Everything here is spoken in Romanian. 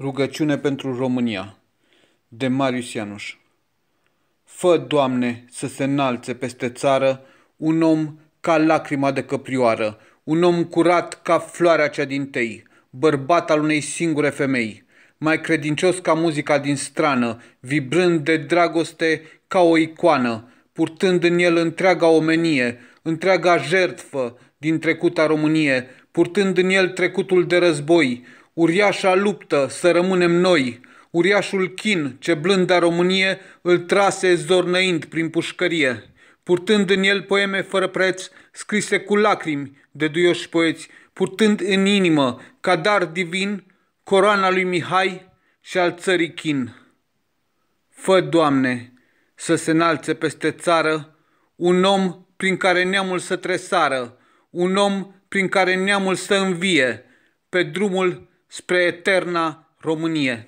Rugăciune pentru România de Marius Ianuș Fă, Doamne, să se înalțe peste țară un om ca lacrima de căprioară, un om curat ca floarea cea din tei, bărbat al unei singure femei, mai credincios ca muzica din strană, vibrând de dragoste ca o icoană, purtând în el întreaga omenie, întreaga jertfă din trecuta Românie, purtând în el trecutul de război, Uriașa luptă să rămânem noi, uriașul chin ce blânda Românie îl trase zornăind prin pușcărie, purtând în el poeme fără preț, scrise cu lacrimi de duioși poeți, purtând în inimă, ca dar divin, coroana lui Mihai și al țării chin. Fă, Doamne, să se înalțe peste țară un om prin care neamul să tresară, un om prin care neamul să învie, pe drumul spre eterna Românie.